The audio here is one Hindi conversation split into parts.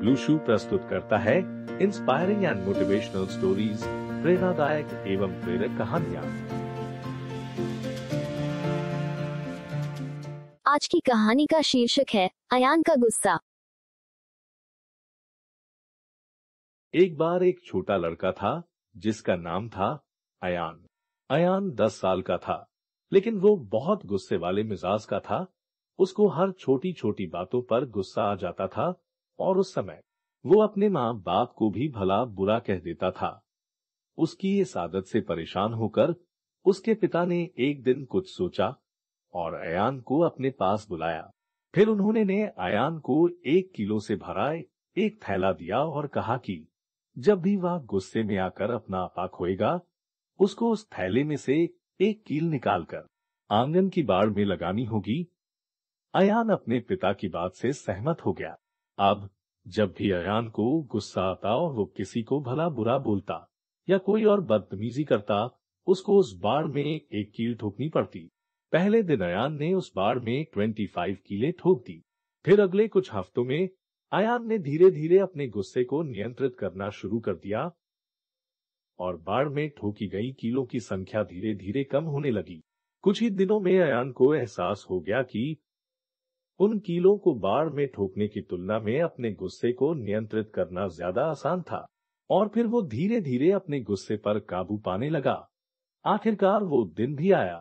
ब्लू शू प्रस्तुत करता है इंस्पायरिंग एंड मोटिवेशनल स्टोरीज प्रेरणादायक एवं प्रेरक कहानियाँ आज की कहानी का शीर्षक है अयान का गुस्सा एक बार एक छोटा लड़का था जिसका नाम था अयान अयान दस साल का था लेकिन वो बहुत गुस्से वाले मिजाज का था उसको हर छोटी छोटी बातों पर गुस्सा आ जाता था और उस समय वो अपने माँ बाप को भी भला बुरा कह देता था उसकी इस आदत से परेशान होकर उसके पिता ने एक दिन कुछ सोचा और अयान को अपने पास बुलाया फिर उन्होंने ने अयान को एक किलो से भरा एक थैला दिया और कहा कि जब भी वह गुस्से में आकर अपना आपा खोएगा उसको उस थैले में से एक कील निकालकर आंगन की बाड़ में लगानी होगी अयान अपने पिता की बात से सहमत हो गया अब जब भी अयान को गुस्सा आता और वो किसी को भला बुरा बोलता या कोई और बदतमीजी करता उसको उस बाढ़ में एक कील ठोकनी पड़ती पहले दिन अयान ने उस बाढ़ में ट्वेंटी फाइव कीले ठोक दी फिर अगले कुछ हफ्तों में अयान ने धीरे धीरे अपने गुस्से को नियंत्रित करना शुरू कर दिया और बाढ़ में ठोकी गई कीलों की संख्या धीरे धीरे कम होने लगी कुछ ही दिनों में अयान को एहसास हो गया कि उन कीलों को बाढ़ में ठोकने की तुलना में अपने गुस्से को नियंत्रित करना ज्यादा आसान था और फिर वो धीरे धीरे अपने गुस्से पर काबू पाने लगा आखिरकार वो दिन भी आया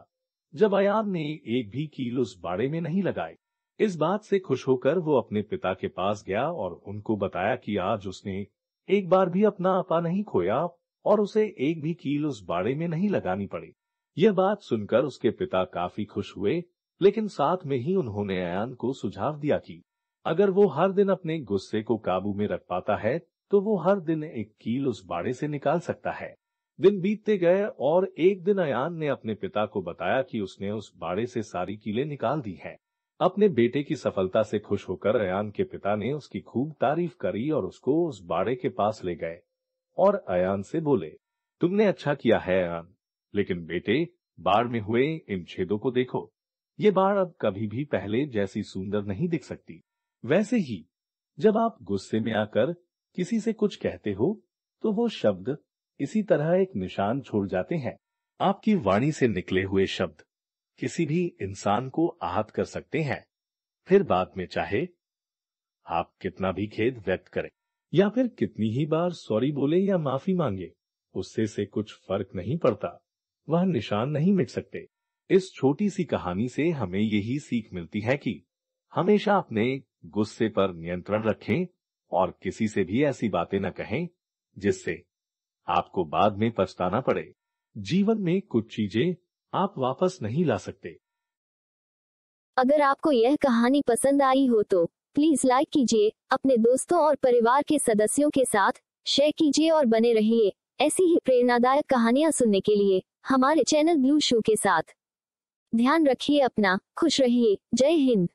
जब अयान ने एक भी कील उस बाड़े में नहीं लगाई इस बात से खुश होकर वो अपने पिता के पास गया और उनको बताया कि आज उसने एक बार भी अपना आपा नहीं खोया और उसे एक भी कील उस बाड़े में नहीं लगानी पड़ी यह बात सुनकर उसके पिता काफी खुश हुए लेकिन साथ में ही उन्होंने अयान को सुझाव दिया कि अगर वो हर दिन अपने गुस्से को काबू में रख पाता है तो वो हर दिन एक कील उस बाड़े से निकाल सकता है दिन बीतते गए और एक दिन अयान ने अपने पिता को बताया कि उसने उस बाड़े से सारी कीले निकाल दी हैं। अपने बेटे की सफलता से खुश होकर अयान के पिता ने उसकी खूब तारीफ करी और उसको उस बाड़े के पास ले गए और अयान से बोले तुमने अच्छा किया है अयान लेकिन बेटे बाढ़ में हुए इन छेदों को देखो ये बाढ़ अब कभी भी पहले जैसी सुंदर नहीं दिख सकती वैसे ही जब आप गुस्से में आकर किसी से कुछ कहते हो तो वो शब्द इसी तरह एक निशान छोड़ जाते हैं आपकी वाणी से निकले हुए शब्द किसी भी इंसान को आहत कर सकते हैं फिर बाद में चाहे आप कितना भी खेद व्यक्त करें या फिर कितनी ही बार सॉरी बोले या माफी मांगे उससे से कुछ फर्क नहीं पड़ता वह निशान नहीं मिट सकते इस छोटी सी कहानी से हमें यही सीख मिलती है कि हमेशा अपने गुस्से पर नियंत्रण रखें और किसी से भी ऐसी बातें न कहें जिससे आपको बाद में पछताना पड़े जीवन में कुछ चीजें आप वापस नहीं ला सकते अगर आपको यह कहानी पसंद आई हो तो प्लीज लाइक कीजिए अपने दोस्तों और परिवार के सदस्यों के साथ शेयर कीजिए और बने रहिए ऐसी ही प्रेरणादायक कहानियाँ सुनने के लिए हमारे चैनल ब्लू शो के साथ ध्यान रखिए अपना खुश रहिए जय हिंद